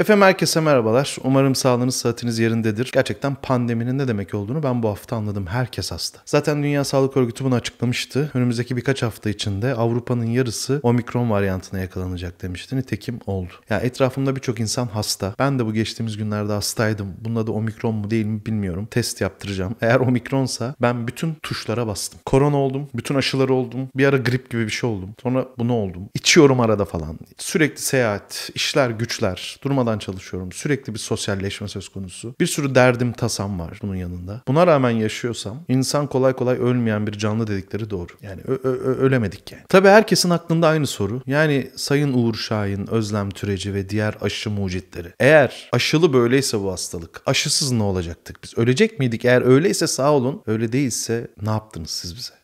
Efendim herkese merhabalar. Umarım sağlığınız, sıhhatiniz yerindedir. Gerçekten pandeminin ne demek olduğunu ben bu hafta anladım. Herkes hasta. Zaten Dünya Sağlık Örgütü bunu açıklamıştı. Önümüzdeki birkaç hafta içinde Avrupa'nın yarısı omikron varyantına yakalanacak demişti. Nitekim oldu. Ya yani etrafımda birçok insan hasta. Ben de bu geçtiğimiz günlerde hastaydım. Bunda da omikron mu değil mi bilmiyorum. Test yaptıracağım. Eğer omikronsa ben bütün tuşlara bastım. Korona oldum. Bütün aşıları oldum. Bir ara grip gibi bir şey oldum. Sonra bunu oldum. İçiyorum arada falan. Sürekli seyahat, işler, güçler. Durmadan durmadan çalışıyorum. Sürekli bir sosyalleşme söz konusu. Bir sürü derdim tasam var bunun yanında. Buna rağmen yaşıyorsam insan kolay kolay ölmeyen bir canlı dedikleri doğru. Yani ölemedik yani. Tabii herkesin aklında aynı soru. Yani Sayın Uğur Şahin, Özlem Türeci ve diğer aşı mucitleri. Eğer aşılı böyleyse bu hastalık aşısız ne olacaktık biz? Ölecek miydik? Eğer öyleyse sağ olun. Öyle değilse ne yaptınız siz bize?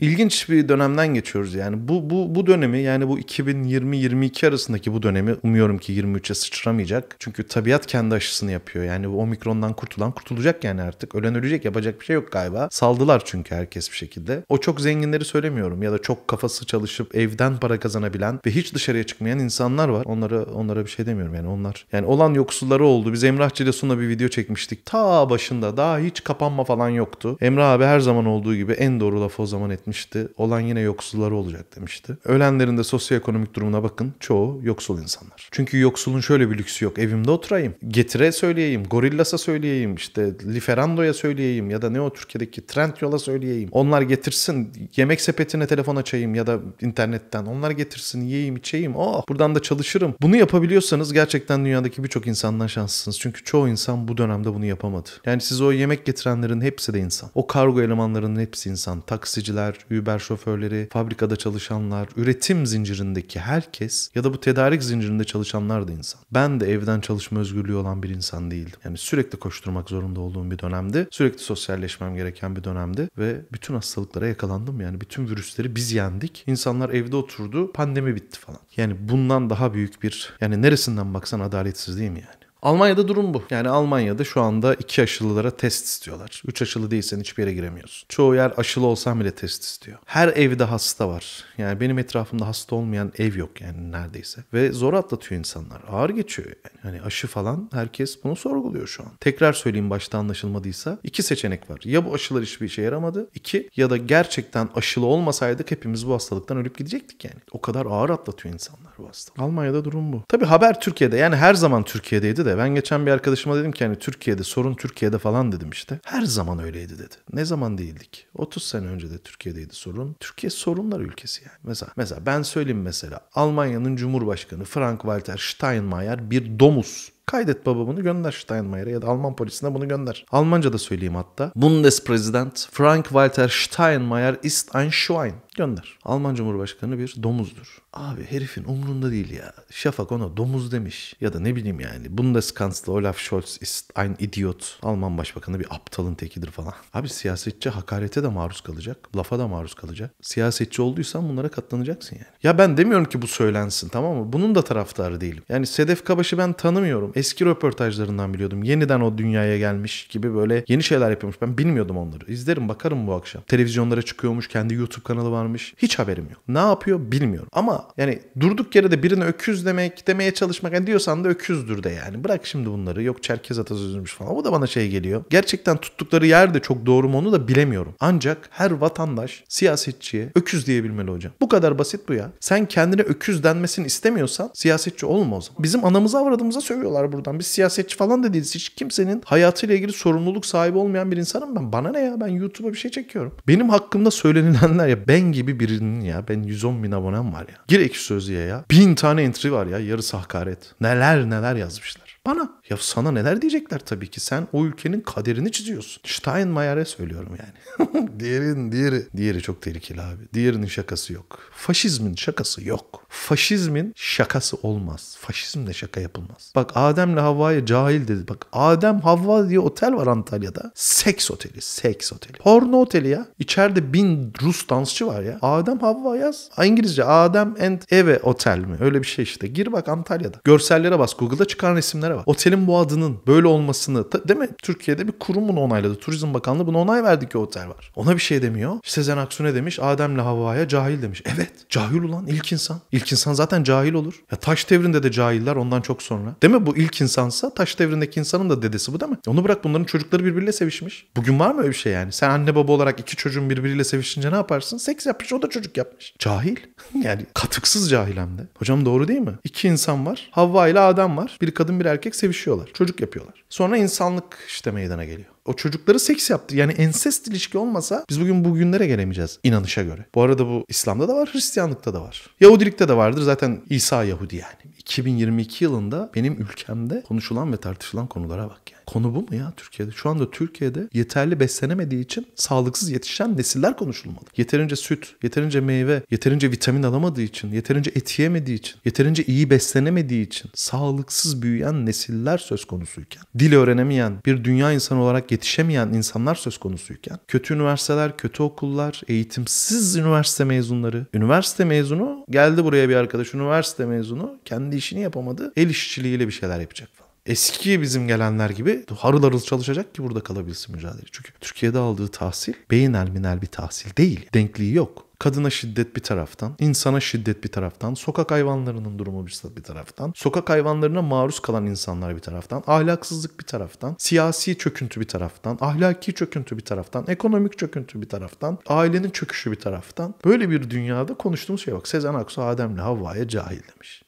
ilginç bir dönemden geçiyoruz yani. Bu bu bu dönemi yani bu 2020-22 arasındaki bu dönemi umuyorum ki 23'e sıçramayacak. Çünkü tabiat kendi aşısını yapıyor. Yani bu omikrondan kurtulan kurtulacak yani artık. Ölen ölecek yapacak bir şey yok galiba. Saldılar çünkü herkes bir şekilde. O çok zenginleri söylemiyorum ya da çok kafası çalışıp evden para kazanabilen ve hiç dışarıya çıkmayan insanlar var. Onlara onlara bir şey demiyorum yani onlar. Yani olan yoksulları oldu. Biz Emrah Cilesun'la bir video çekmiştik. Ta başında daha hiç kapanma falan yoktu. Emrah abi her zaman olduğu gibi en doğru lafı o zaman etti etmişti. Olan yine yoksulları olacak demişti. Ölenlerin de sosyoekonomik durumuna bakın. Çoğu yoksul insanlar. Çünkü yoksulun şöyle bir lüksü yok. Evimde oturayım. Getire söyleyeyim. Gorillas'a söyleyeyim. işte Liferando'ya söyleyeyim. Ya da ne o Türkiye'deki trend yola söyleyeyim. Onlar getirsin. Yemek sepetine telefon açayım ya da internetten. Onlar getirsin. Yiyeyim içeyim. Oh buradan da çalışırım. Bunu yapabiliyorsanız gerçekten dünyadaki birçok insandan şanslısınız. Çünkü çoğu insan bu dönemde bunu yapamadı. Yani siz o yemek getirenlerin hepsi de insan. O kargo elemanlarının hepsi insan. Taksiciler, şoförler, Uber şoförleri, fabrikada çalışanlar, üretim zincirindeki herkes ya da bu tedarik zincirinde çalışanlar da insan. Ben de evden çalışma özgürlüğü olan bir insan değildim. Yani sürekli koşturmak zorunda olduğum bir dönemdi. Sürekli sosyalleşmem gereken bir dönemdi ve bütün hastalıklara yakalandım. Yani bütün virüsleri biz yendik. İnsanlar evde oturdu. Pandemi bitti falan. Yani bundan daha büyük bir yani neresinden baksan adaletsizliğim yani. Almanya'da durum bu. Yani Almanya'da şu anda 2 aşılılara test istiyorlar. 3 aşılı değilsen hiçbir yere giremiyorsun. Çoğu yer aşılı olsan bile test istiyor. Her evde hasta var. Yani benim etrafımda hasta olmayan ev yok yani neredeyse. Ve zor atlatıyor insanlar. Ağır geçiyor yani. Hani aşı falan herkes bunu sorguluyor şu an. Tekrar söyleyeyim başta anlaşılmadıysa. iki seçenek var. Ya bu aşılar hiçbir işe yaramadı. iki ya da gerçekten aşılı olmasaydık hepimiz bu hastalıktan ölüp gidecektik yani. O kadar ağır atlatıyor insanlar bu hastalık. Almanya'da durum bu. Tabi haber Türkiye'de yani her zaman Türkiye'deydi de ben geçen bir arkadaşıma dedim ki hani Türkiye'de sorun Türkiye'de falan dedim işte. Her zaman öyleydi dedi. Ne zaman değildik? 30 sene önce de Türkiye'deydi sorun. Türkiye sorunlar ülkesi yani. Mesela mesela ben söyleyeyim mesela Almanya'nın Cumhurbaşkanı Frank Walter Steinmeier bir domuz. Kaydet baba bunu gönder Steinmeier'e ya da Alman polisine bunu gönder. Almanca da söyleyeyim hatta. Bundespräsident Frank Walter Steinmeier ist ein Schwein gönder. Alman Cumhurbaşkanı bir domuzdur. Abi herifin umrunda değil ya. Şafak ona domuz demiş. Ya da ne bileyim yani. Bundeskanzler Olaf Scholz ist ein idiot. Alman Başbakanı bir aptalın tekidir falan. Abi siyasetçi hakarete de maruz kalacak. Lafa da maruz kalacak. Siyasetçi olduysan bunlara katlanacaksın yani. Ya ben demiyorum ki bu söylensin tamam mı? Bunun da taraftarı değilim. Yani Sedef Kabaş'ı ben tanımıyorum. Eski röportajlarından biliyordum. Yeniden o dünyaya gelmiş gibi böyle yeni şeyler yapıyormuş. Ben bilmiyordum onları. İzlerim bakarım bu akşam. Televizyonlara çıkıyormuş. Kendi YouTube kanalı var varmış. Hiç haberim yok. Ne yapıyor bilmiyorum. Ama yani durduk yere de birine öküz demek demeye çalışmak yani diyorsan da öküzdür de yani. Bırak şimdi bunları. Yok Çerkez atasözümüş falan. Bu da bana şey geliyor. Gerçekten tuttukları yer de çok doğru mu onu da bilemiyorum. Ancak her vatandaş siyasetçiye öküz diyebilmeli hocam. Bu kadar basit bu ya. Sen kendine öküz denmesini istemiyorsan siyasetçi olma o zaman. Bizim anamıza avradımıza sövüyorlar buradan. Biz siyasetçi falan da değiliz. Hiç kimsenin hayatıyla ilgili sorumluluk sahibi olmayan bir insanım ben. Bana ne ya ben YouTube'a bir şey çekiyorum. Benim hakkımda söylenilenler ya ben gibi birinin ya. Ben 110 bin abonem var ya. Gir ekşi sözlüğe ya. Bin tane entry var ya. Yarısı hakaret. Neler neler yazmışlar. Bana ya sana neler diyecekler tabii ki. Sen o ülkenin kaderini çiziyorsun. Steinmeier'e söylüyorum yani. diğerin diğeri. Diğeri çok tehlikeli abi. Diğerinin şakası yok. Faşizmin şakası yok. Faşizmin şakası olmaz. Faşizmle şaka yapılmaz. Bak Adem'le Havva'ya cahil dedi. Bak Adem Havva diye otel var Antalya'da. Seks oteli. Seks oteli. Porno oteli ya. İçeride bin Rus dansçı var ya. Adem Havva yaz. İngilizce Adem and Eve otel mi? Öyle bir şey işte. Gir bak Antalya'da. Görsellere bas. Google'da çıkan resimlere bak. Otelin otelin bu adının böyle olmasını ta, değil mi? Türkiye'de bir kurum bunu onayladı. Turizm Bakanlığı buna onay verdi ki otel var. Ona bir şey demiyor. Sezen Aksu ne demiş? Adem'le Havva'ya cahil demiş. Evet. Cahil ulan ilk insan. İlk insan zaten cahil olur. Ya taş devrinde de cahiller ondan çok sonra. Değil mi? Bu ilk insansa taş devrindeki insanın da dedesi bu değil mi? Onu bırak bunların çocukları birbiriyle sevişmiş. Bugün var mı öyle bir şey yani? Sen anne baba olarak iki çocuğun birbiriyle sevişince ne yaparsın? Seks yapmış o da çocuk yapmış. Cahil. yani katıksız cahil hem de. Hocam doğru değil mi? İki insan var. Havva ile Adem var. Bir kadın bir erkek sevişiyor yaşıyorlar. Çocuk yapıyorlar. Sonra insanlık işte meydana geliyor. O çocukları seks yaptı. Yani ensest ilişki olmasa biz bugün bu günlere gelemeyeceğiz inanışa göre. Bu arada bu İslam'da da var, Hristiyanlıkta da var. Yahudilikte de vardır. Zaten İsa Yahudi yani. 2022 yılında benim ülkemde konuşulan ve tartışılan konulara bak yani. Konu bu mu ya Türkiye'de? Şu anda Türkiye'de yeterli beslenemediği için sağlıksız yetişen nesiller konuşulmalı. Yeterince süt, yeterince meyve, yeterince vitamin alamadığı için, yeterince et yemediği için, yeterince iyi beslenemediği için sağlıksız büyüyen nesiller söz konusuyken, dil öğrenemeyen, bir dünya insanı olarak yetişemeyen insanlar söz konusuyken, kötü üniversiteler, kötü okullar, eğitimsiz üniversite mezunları, üniversite mezunu geldi buraya bir arkadaş, üniversite mezunu kendi işini yapamadı, el işçiliğiyle bir şeyler yapacak falan eski bizim gelenler gibi harıl harıl çalışacak ki burada kalabilsin mücadele. Çünkü Türkiye'de aldığı tahsil beyin minel bir tahsil değil. Denkliği yok. Kadına şiddet bir taraftan, insana şiddet bir taraftan, sokak hayvanlarının durumu bir taraftan, sokak hayvanlarına maruz kalan insanlar bir taraftan, ahlaksızlık bir taraftan, siyasi çöküntü bir taraftan, ahlaki çöküntü bir taraftan, ekonomik çöküntü bir taraftan, ailenin çöküşü bir taraftan. Böyle bir dünyada konuştuğumuz şey bak. Sezen Aksu Adem'le Havva'ya cahil demiş.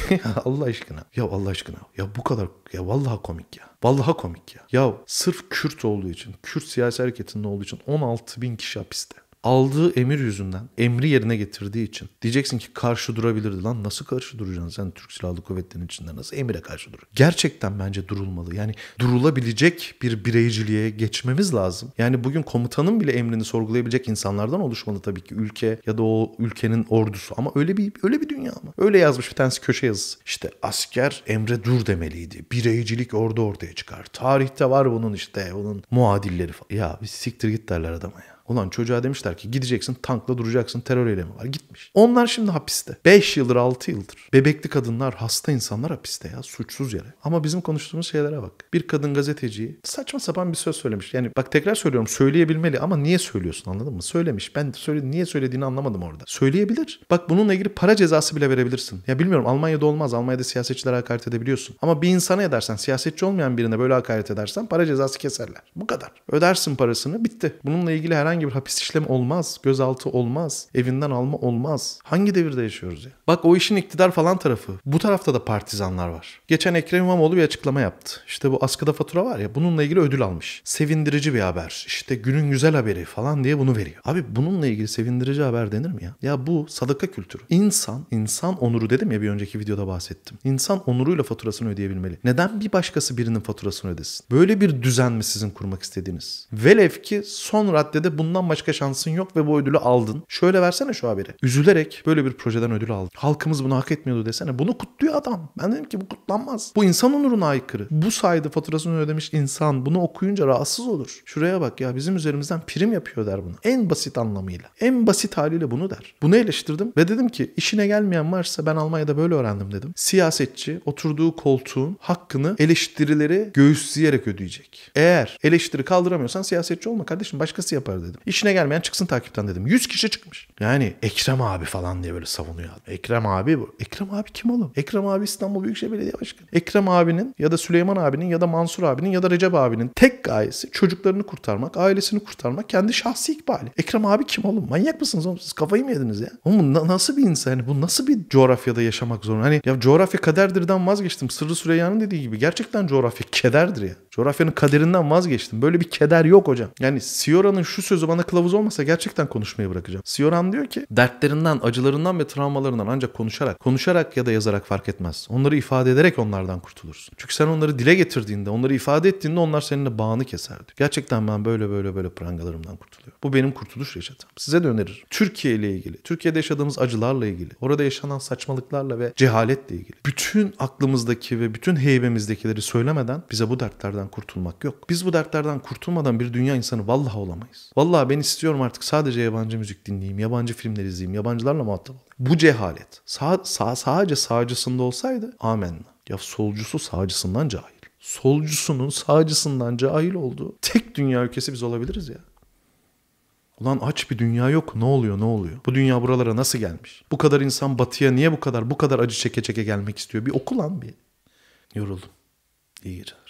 Allah aşkına. Ya Allah aşkına. Ya bu kadar. Ya vallahi komik ya. Vallahi komik ya. Ya sırf Kürt olduğu için, Kürt siyasi hareketinin olduğu için 16 bin kişi hapiste aldığı emir yüzünden, emri yerine getirdiği için diyeceksin ki karşı durabilirdi. Lan nasıl karşı duracaksın sen Türk Silahlı Kuvvetleri'nin içinde nasıl emire karşı durur? Gerçekten bence durulmalı. Yani durulabilecek bir bireyciliğe geçmemiz lazım. Yani bugün komutanın bile emrini sorgulayabilecek insanlardan oluşmalı tabii ki ülke ya da o ülkenin ordusu ama öyle bir öyle bir dünya mı? Öyle yazmış bir tanesi köşe yazısı. İşte asker emre dur demeliydi. Bireycilik orada ortaya çıkar. Tarihte var bunun işte bunun muadilleri falan. Ya bir siktir git derler adama ya. Ulan çocuğa demişler ki gideceksin tankla duracaksın terör eylemi var gitmiş. Onlar şimdi hapiste. 5 yıldır 6 yıldır. Bebekli kadınlar hasta insanlar hapiste ya suçsuz yere. Ama bizim konuştuğumuz şeylere bak. Bir kadın gazeteci saçma sapan bir söz söylemiş. Yani bak tekrar söylüyorum söyleyebilmeli ama niye söylüyorsun anladın mı? Söylemiş. Ben söyle, niye söylediğini anlamadım orada. Söyleyebilir. Bak bununla ilgili para cezası bile verebilirsin. Ya bilmiyorum Almanya'da olmaz. Almanya'da siyasetçilere hakaret edebiliyorsun. Ama bir insana edersen siyasetçi olmayan birine böyle hakaret edersen para cezası keserler. Bu kadar. Ödersin parasını bitti. Bununla ilgili herhangi herhangi bir hapis işlemi olmaz. Gözaltı olmaz. Evinden alma olmaz. Hangi devirde yaşıyoruz ya? Bak o işin iktidar falan tarafı. Bu tarafta da partizanlar var. Geçen Ekrem İmamoğlu bir açıklama yaptı. İşte bu askıda fatura var ya bununla ilgili ödül almış. Sevindirici bir haber. İşte günün güzel haberi falan diye bunu veriyor. Abi bununla ilgili sevindirici haber denir mi ya? Ya bu sadaka kültürü. İnsan, insan onuru dedim ya bir önceki videoda bahsettim. İnsan onuruyla faturasını ödeyebilmeli. Neden bir başkası birinin faturasını ödesin? Böyle bir düzen mi sizin kurmak istediğiniz? Velev ki son raddede bu bundan başka şansın yok ve bu ödülü aldın. Şöyle versene şu haberi. Üzülerek böyle bir projeden ödül aldım. Halkımız bunu hak etmiyordu desene. Bunu kutluyor adam. Ben dedim ki bu kutlanmaz. Bu insan onuruna aykırı. Bu sayede faturasını ödemiş insan bunu okuyunca rahatsız olur. Şuraya bak ya bizim üzerimizden prim yapıyor der bunu. En basit anlamıyla. En basit haliyle bunu der. Bunu eleştirdim ve dedim ki işine gelmeyen varsa ben Almanya'da böyle öğrendim dedim. Siyasetçi oturduğu koltuğun hakkını eleştirileri göğüsleyerek ödeyecek. Eğer eleştiri kaldıramıyorsan siyasetçi olma kardeşim başkası yapar dedi dedim. İşine gelmeyen çıksın takipten dedim. 100 kişi çıkmış. Yani Ekrem abi falan diye böyle savunuyor. Ekrem abi bu. Ekrem abi kim oğlum? Ekrem abi İstanbul Büyükşehir Belediye Başkanı. Ekrem abinin ya da Süleyman abinin ya da Mansur abinin ya da Recep abinin tek gayesi çocuklarını kurtarmak, ailesini kurtarmak, kendi şahsi ikbali. Ekrem abi kim oğlum? Manyak mısınız oğlum? Siz kafayı mı yediniz ya? Oğlum na- nasıl bir insan? hani bu nasıl bir coğrafyada yaşamak zorunda? Hani ya coğrafya kaderdirden vazgeçtim. Sırrı Süreyya'nın dediği gibi gerçekten coğrafya kederdir ya. Coğrafyanın kaderinden vazgeçtim. Böyle bir keder yok hocam. Yani Siora'nın şu sözü bana kılavuz olmasa gerçekten konuşmayı bırakacağım. Sioran diyor ki dertlerinden, acılarından ve travmalarından ancak konuşarak, konuşarak ya da yazarak fark etmez. Onları ifade ederek onlardan kurtulursun. Çünkü sen onları dile getirdiğinde, onları ifade ettiğinde onlar seninle bağını keser diyor. Gerçekten ben böyle böyle böyle prangalarımdan kurtuluyorum. Bu benim kurtuluş reçetem. Size de öneririm. Türkiye ile ilgili, Türkiye'de yaşadığımız acılarla ilgili, orada yaşanan saçmalıklarla ve cehaletle ilgili bütün aklımızdaki ve bütün heybemizdekileri söylemeden bize bu dertlerden dertlerden kurtulmak yok. Biz bu dertlerden kurtulmadan bir dünya insanı vallahi olamayız. Vallahi ben istiyorum artık sadece yabancı müzik dinleyeyim, yabancı filmler izleyeyim, yabancılarla muhatap olayım. Bu cehalet. Sağ, sağ, sadece sağcısında olsaydı amenna. Ya solcusu sağcısından cahil. Solcusunun sağcısından cahil olduğu tek dünya ülkesi biz olabiliriz ya. Ulan aç bir dünya yok. Ne oluyor ne oluyor? Bu dünya buralara nasıl gelmiş? Bu kadar insan batıya niye bu kadar bu kadar acı çeke çeke gelmek istiyor? Bir oku lan bir. Yoruldum. İyi geceler.